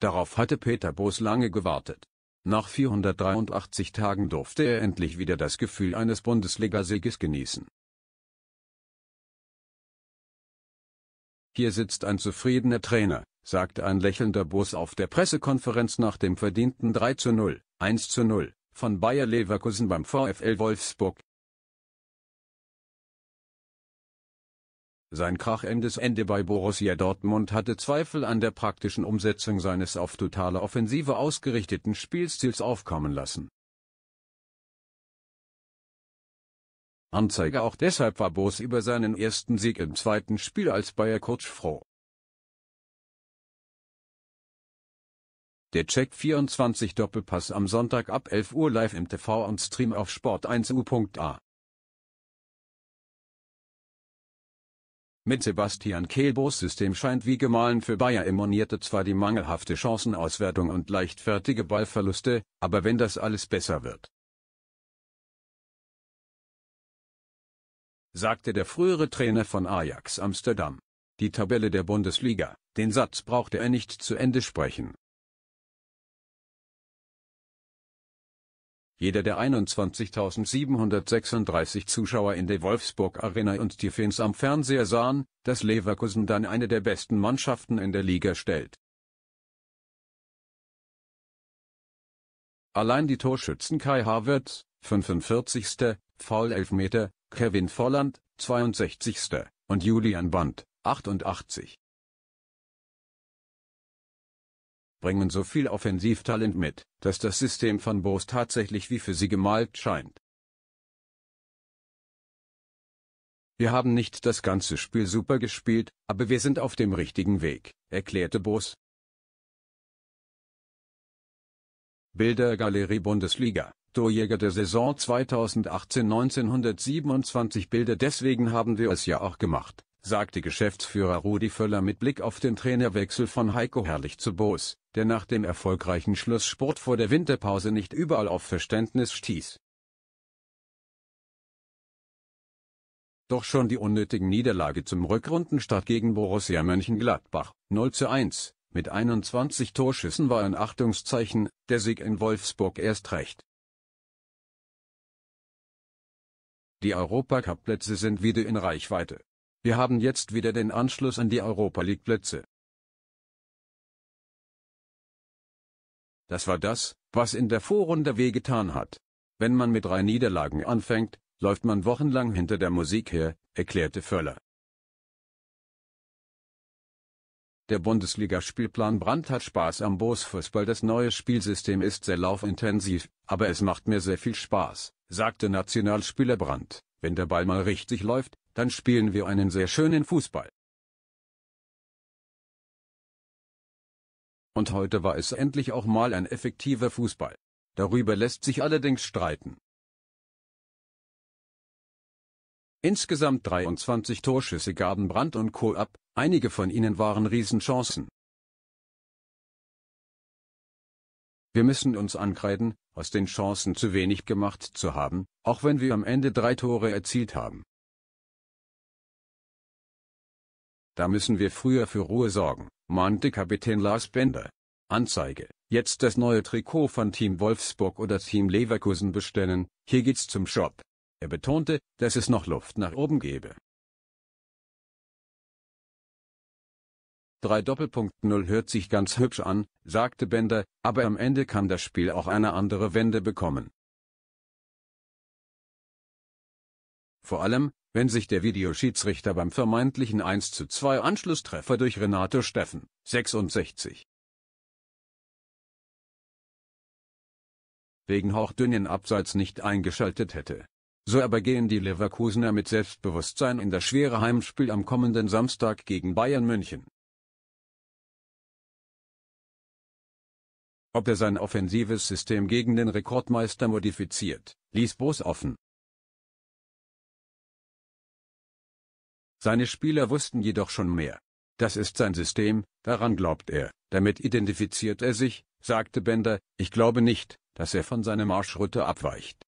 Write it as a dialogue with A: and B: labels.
A: Darauf hatte Peter Boos lange gewartet. Nach 483 Tagen durfte er endlich wieder das Gefühl eines Bundesligasieges genießen. Hier sitzt ein zufriedener Trainer, sagte ein lächelnder Boos auf der Pressekonferenz nach dem verdienten 3 zu 0, 1 zu 0 von Bayer Leverkusen beim VfL Wolfsburg, Sein krachendes Ende bei Borussia Dortmund hatte Zweifel an der praktischen Umsetzung seines auf totale Offensive ausgerichteten Spielstils aufkommen lassen. Anzeige auch deshalb war Bos über seinen ersten Sieg im zweiten Spiel als Bayer Coach froh. Der Check 24 Doppelpass am Sonntag ab 11 Uhr live im TV und Stream auf Sport1u.a. Mit Sebastian Kehlbos System scheint wie gemahlen für Bayer imponierte zwar die mangelhafte Chancenauswertung und leichtfertige Ballverluste, aber wenn das alles besser wird. sagte der frühere Trainer von Ajax Amsterdam. Die Tabelle der Bundesliga, den Satz brauchte er nicht zu Ende sprechen. Jeder der 21.736 Zuschauer in der Wolfsburg Arena und die Fans am Fernseher sahen, dass Leverkusen dann eine der besten Mannschaften in der Liga stellt. Allein die Torschützen Kai Havertz, 45. Foul-Elfmeter, Kevin Volland, 62. und Julian Band, 88. bringen so viel Offensivtalent mit, dass das System von Boos tatsächlich wie für sie gemalt scheint. Wir haben nicht das ganze Spiel super gespielt, aber wir sind auf dem richtigen Weg, erklärte Boos. Bildergalerie Bundesliga, Torjäger der Saison 2018-1927 Bilder deswegen haben wir es ja auch gemacht sagte Geschäftsführer Rudi Völler mit Blick auf den Trainerwechsel von Heiko Herrlich zu Boos, der nach dem erfolgreichen Schlusssport vor der Winterpause nicht überall auf Verständnis stieß. Doch schon die unnötigen Niederlage zum Rückrundenstart gegen Borussia Mönchengladbach, 0 zu 1, mit 21 Torschüssen war ein Achtungszeichen, der Sieg in Wolfsburg erst recht. Die Europacup-Plätze sind wieder in Reichweite. Wir haben jetzt wieder den Anschluss an die Europa League Plätze. Das war das, was in der Vorrunde wehgetan hat. Wenn man mit drei Niederlagen anfängt, läuft man wochenlang hinter der Musik her, erklärte Völler. Der Bundesligaspielplan Brandt hat Spaß am Bosfußball. Das neue Spielsystem ist sehr laufintensiv, aber es macht mir sehr viel Spaß, sagte Nationalspieler Brandt. Wenn der Ball mal richtig läuft, dann spielen wir einen sehr schönen Fußball. Und heute war es endlich auch mal ein effektiver Fußball. Darüber lässt sich allerdings streiten. Insgesamt 23 Torschüsse gaben Brandt und Co. ab, einige von ihnen waren Riesenchancen. Wir müssen uns ankreiden, aus den Chancen zu wenig gemacht zu haben, auch wenn wir am Ende drei Tore erzielt haben. Da müssen wir früher für Ruhe sorgen, mahnte Kapitän Lars Bender. Anzeige, jetzt das neue Trikot von Team Wolfsburg oder Team Leverkusen bestellen, hier geht's zum Shop. Er betonte, dass es noch Luft nach oben gebe. 3.0 hört sich ganz hübsch an, sagte Bender, aber am Ende kann das Spiel auch eine andere Wende bekommen. vor allem, wenn sich der Videoschiedsrichter beim vermeintlichen 1:2 Anschlusstreffer durch Renato Steffen, 66. wegen hauchdünnen Abseits nicht eingeschaltet hätte. So aber gehen die Leverkusener mit Selbstbewusstsein in das schwere Heimspiel am kommenden Samstag gegen Bayern München. Ob er sein offensives System gegen den Rekordmeister modifiziert, ließ Bos offen. Seine Spieler wussten jedoch schon mehr. Das ist sein System, daran glaubt er, damit identifiziert er sich, sagte Bender, ich glaube nicht, dass er von seinem Marschroute abweicht.